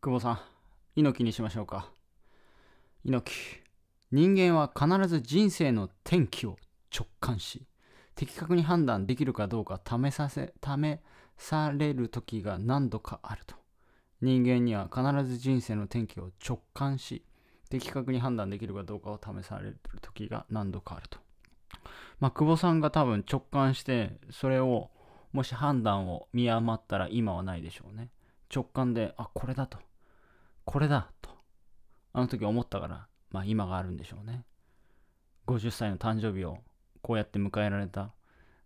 久保さん、猪木にしましょうか。猪木。人間は必ず人生の転機を直感し、的確に判断できるかどうか試させ、試される時が何度かあると。人間には必ず人生の転機を直感し、的確に判断できるかどうかを試される時が何度かあると。まあ、久保さんが多分直感して、それを、もし判断を見余ったら今はないでしょうね。直感で、あ、これだと。これだと、あの時思ったから、まあ今があるんでしょうね。50歳の誕生日をこうやって迎えられた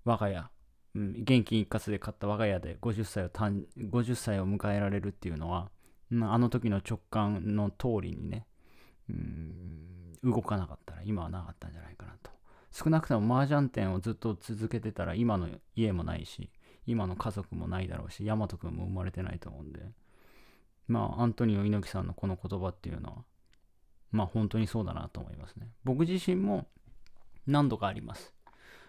我が家、うん、現金一括で買った我が家で50歳を50歳を迎えられるっていうのは、うん、あの時の直感の通りにね、うん、動かなかったら今はなかったんじゃないかなと。少なくとも麻雀店をずっと続けてたら今の家もないし、今の家族もないだろうし、大和君も生まれてないと思うんで、まあ、アントニオ猪木さんのこの言葉っていうのは、まあ本当にそうだなと思いますね。僕自身も何度かあります。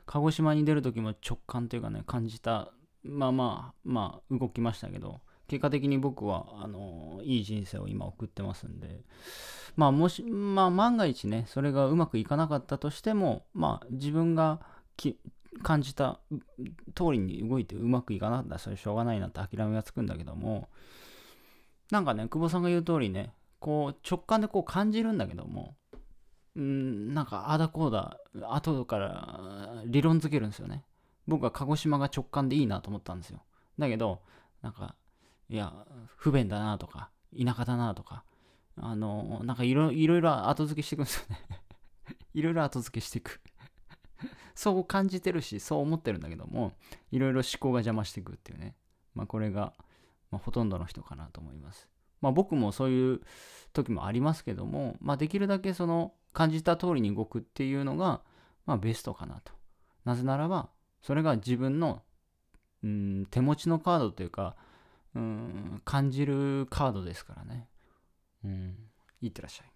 鹿児島に出る時も直感というかね、感じた、まあまあ、まあ動きましたけど、結果的に僕は、あのいい人生を今送ってますんで、まあもし、まあ万が一ね、それがうまくいかなかったとしても、まあ自分が感じた通りに動いてうまくいかなかったらそれしょうがないなって諦めがつくんだけども、なんかね、久保さんが言う通りね、こう直感でこう感じるんだけども、うん、なんかあだこうだ、後から理論づけるんですよね。僕は鹿児島が直感でいいなと思ったんですよ。だけど、なんか、いや、不便だなとか、田舎だなとか、あの、なんかいろいろ後付けしていくんですよね。いろいろ後付けして いく そう感じてるし、そう思ってるんだけども、いろいろ思考が邪魔していくっていうね。まあこれが、まあ、ほとんどの人かなと思います。まあ、僕もそういう時もありますけども、まあ、できるだけその感じた通りに動くっていうのが、まあ、ベストかなと。なぜならば、それが自分の、うん、手持ちのカードというか、うん、感じるカードですからね。うん、いってらっしゃい。